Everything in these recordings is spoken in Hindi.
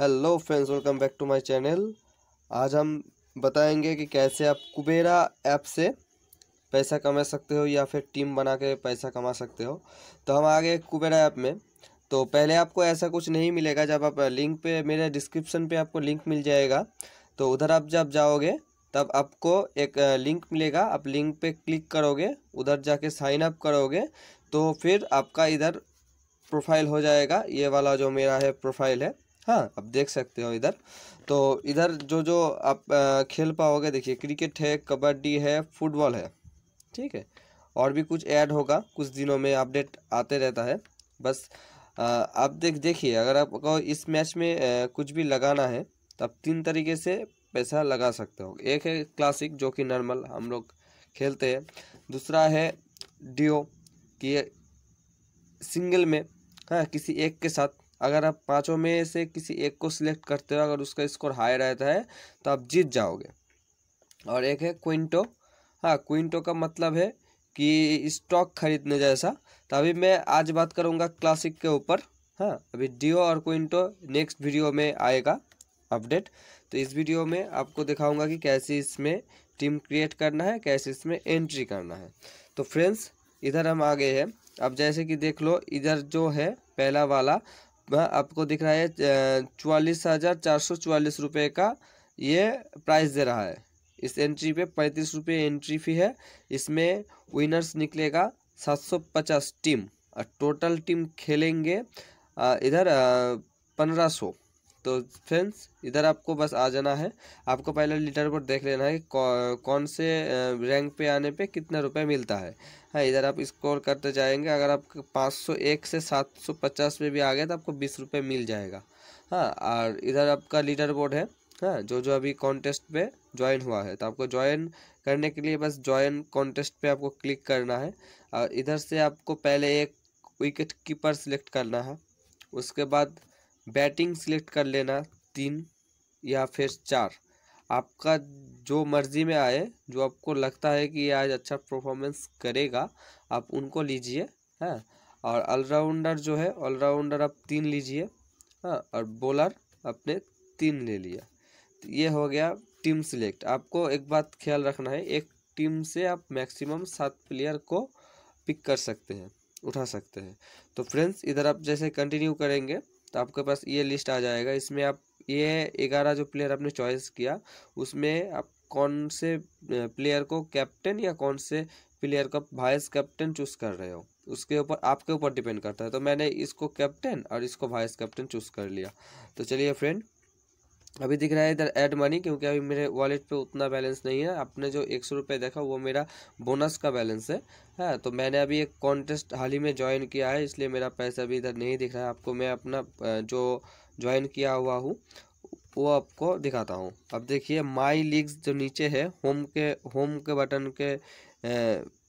hello friends welcome back to my channel आज हम बताएंगे कि कैसे आप कुबेरा ऐप से पैसा कमा सकते हो या फिर टीम बना के पैसा कमा सकते हो तो हम आ गए कुबेरा ऐप में तो पहले आपको ऐसा कुछ नहीं मिलेगा जब आप लिंक पे मेरे डिस्क्रिप्शन पे आपको लिंक मिल जाएगा तो उधर आप जब जाओगे तब आपको एक लिंक मिलेगा आप लिंक पर क्लिक करोगे उधर जाके साइन अप करोगे तो फिर आपका इधर प्रोफाइल हो जाएगा ये वाला जो मेरा है प्रोफाइल है हाँ आप देख सकते हो इधर तो इधर जो जो आप खेल पाओगे देखिए क्रिकेट है कबड्डी है फुटबॉल है ठीक है और भी कुछ ऐड होगा कुछ दिनों में अपडेट आते रहता है बस आप देख देखिए अगर आपको इस मैच में कुछ भी लगाना है तो आप तीन तरीके से पैसा लगा सकते हो एक है क्लासिक जो कि नॉर्मल हम लोग खेलते हैं दूसरा है डिओ कि सिंगल में हाँ किसी एक के साथ अगर आप पाँचों में से किसी एक को सिलेक्ट करते हो अगर उसका स्कोर हाई रहता है तो आप जीत जाओगे और एक है क्विंटो हाँ क्विंटो का मतलब है कि स्टॉक खरीदने जैसा तो अभी मैं आज बात करूँगा क्लासिक के ऊपर हाँ अभी डिओ और क्विंटो नेक्स्ट वीडियो में आएगा अपडेट तो इस वीडियो में आपको दिखाऊंगा कि कैसे इसमें टीम क्रिएट करना है कैसे इसमें एंट्री करना है तो फ्रेंड्स इधर हम आ गए हैं अब जैसे कि देख लो इधर जो है पहला वाला हाँ, आपको दिख रहा है चवालीस हज़ार चार सौ चवालीस रुपये का ये प्राइस दे रहा है इस एंट्री पे पैंतीस रुपये एंट्री फी है इसमें विनर्स निकलेगा सात सौ पचास टीम और टोटल टीम खेलेंगे इधर पंद्रह सौ तो फ्रेंड्स इधर आपको बस आ जाना है आपको पहले लीटर बोर्ड देख लेना है कौ, कौन से रैंक पे आने पे कितना रुपए मिलता है हाँ इधर आप स्कोर करते जाएंगे अगर आप 501 से 750 में भी आ गए तो आपको बीस रुपये मिल जाएगा हाँ और इधर आपका लीडर बोर्ड है हाँ जो जो अभी कॉन्टेस्ट पे ज्वाइन हुआ है तो आपको ज्वाइन करने के लिए बस ज्वाइन कॉन्टेस्ट पे आपको क्लिक करना है और इधर से आपको पहले एक विकेट कीपर सेलेक्ट करना है उसके बाद बैटिंग सिलेक्ट कर लेना तीन या फिर चार आपका जो मर्ज़ी में आए जो आपको लगता है कि आज अच्छा परफॉर्मेंस करेगा आप उनको लीजिए हाँ और ऑलराउंडर जो है ऑलराउंडर आप तीन लीजिए हाँ और बॉलर आपने तीन ले लिया तो ये हो गया टीम सिलेक्ट आपको एक बात ख्याल रखना है एक टीम से आप मैक्सिमम सात प्लेयर को पिक कर सकते हैं उठा सकते हैं तो फ्रेंड्स इधर आप जैसे कंटिन्यू करेंगे तो आपके पास ये लिस्ट आ जाएगा इसमें आप ये है ग्यारह जो प्लेयर आपने चॉइस किया उसमें आप कौन से प्लेयर को कैप्टन या कौन से प्लेयर का वाइस कैप्टन चूज कर रहे हो उसके ऊपर आपके ऊपर डिपेंड करता है तो मैंने इसको कैप्टन और इसको वाइस कैप्टन चूज कर लिया तो चलिए फ्रेंड अभी दिख रहा है इधर ऐड मनी क्योंकि अभी मेरे वॉलेट पे उतना बैलेंस नहीं है आपने जो एक सौ रुपये देखा वो मेरा बोनस का बैलेंस है हाँ तो मैंने अभी एक कॉन्टेस्ट हाल ही में ज्वाइन किया है इसलिए मेरा पैसा अभी इधर नहीं दिख रहा है आपको मैं अपना जो ज्वाइन किया हुआ हूँ वो आपको दिखाता हूँ अब देखिए माई लीग्स जो नीचे है होम के होम के बटन के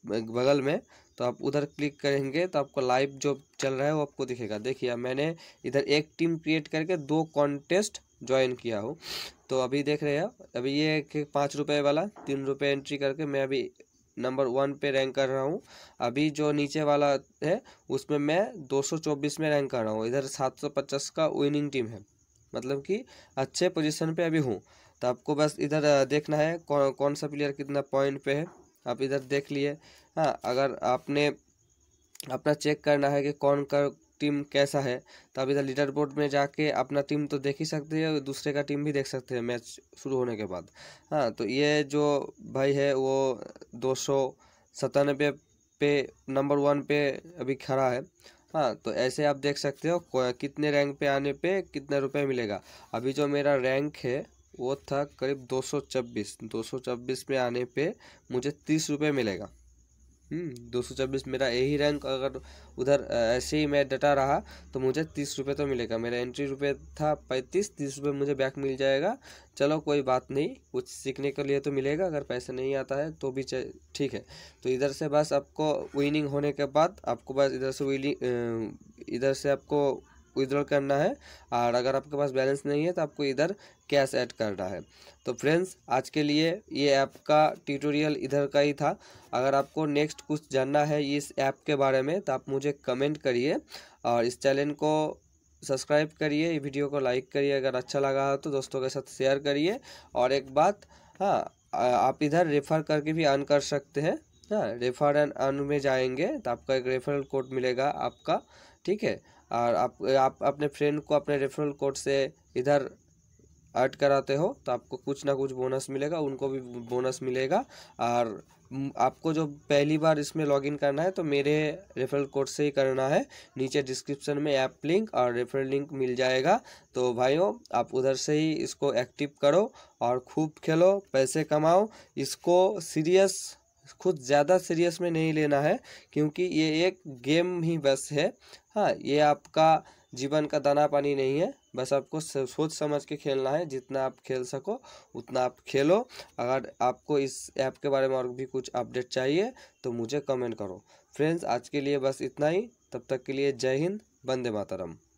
बगल में तो आप उधर क्लिक करेंगे तो आपको लाइव जो चल रहा है वो आपको दिखेगा देखिए मैंने इधर एक टीम क्रिएट करके दो कॉन्टेस्ट ज्वाइन किया हूँ तो अभी देख रहे हैं अभी ये एक पाँच रुपये वाला तीन रुपये एंट्री करके मैं अभी नंबर वन पे रैंक कर रहा हूँ अभी जो नीचे वाला है उसमें मैं 224 में रैंक कर रहा हूँ इधर 750 का विनिंग टीम है मतलब कि अच्छे पोजीशन पे अभी हूँ तो आपको बस इधर देखना है कौन कौन सा प्लेयर कितना पॉइंट पे है आप इधर देख लिए हाँ अगर आपने अपना चेक करना है कि कौन का टीम कैसा है तो आप इधर लीडर बोर्ड में जाके अपना टीम तो देख ही सकते हैं और दूसरे का टीम भी देख सकते हैं मैच शुरू होने के बाद हाँ तो ये जो भाई है वो दो सौ सतानवे पे नंबर वन पे अभी खड़ा है हाँ तो ऐसे आप देख सकते हो कितने रैंक पे आने पे कितना रुपए मिलेगा अभी जो मेरा रैंक है वो था करीब दो सौ छब्बीस दो सौ छब्बीस में आने पे मुझे तीस रुपये मिलेगा हम्म, दो सौ छब्बीस मेरा यही रैंक अगर उधर ऐसे ही मैं डटा रहा तो मुझे तीस रुपये तो मिलेगा मेरा एंट्री रुपये था पैंतीस तीस रुपये मुझे बैक मिल जाएगा चलो कोई बात नहीं कुछ सीखने के लिए तो मिलेगा अगर पैसा नहीं आता है तो भी ठीक है तो इधर से बस आपको विनिंग होने के बाद आपको बस इधर से विनिंग इधर से आपको विदड्रॉ करना है और अगर आपके पास बैलेंस नहीं है तो आपको इधर कैश ऐड करना है तो फ्रेंड्स आज के लिए ये ऐप का ट्यूटोरियल इधर का ही था अगर आपको नेक्स्ट कुछ जानना है इस ऐप के बारे में तो आप मुझे कमेंट करिए और इस चैनल को सब्सक्राइब करिए वीडियो को लाइक करिए अगर अच्छा लगा हो तो दोस्तों के साथ शेयर करिए और एक बात हाँ आप इधर रेफ़र करके भी अर्न कर सकते हैं हाँ रेफ़र एंड अर्न में जाएंगे तो आपका एक रेफरल कोड मिलेगा आपका ठीक है और आप आप अपने फ्रेंड को अपने रेफरल कोड से इधर ऐड कराते हो तो आपको कुछ ना कुछ बोनस मिलेगा उनको भी बोनस मिलेगा और आपको जो पहली बार इसमें लॉगिन करना है तो मेरे रेफरल कोड से ही करना है नीचे डिस्क्रिप्शन में ऐप लिंक और रेफरल लिंक मिल जाएगा तो भाइयों आप उधर से ही इसको एक्टिव करो और खूब खेलो पैसे कमाओ इसको सीरियस खुद ज़्यादा सीरियस में नहीं लेना है क्योंकि ये एक गेम ही बस है हाँ ये आपका जीवन का दाना पानी नहीं है बस आपको सोच समझ के खेलना है जितना आप खेल सको उतना आप खेलो अगर आपको इस ऐप के बारे में और भी कुछ अपडेट चाहिए तो मुझे कमेंट करो फ्रेंड्स आज के लिए बस इतना ही तब तक के लिए जय हिंद वंदे मातरम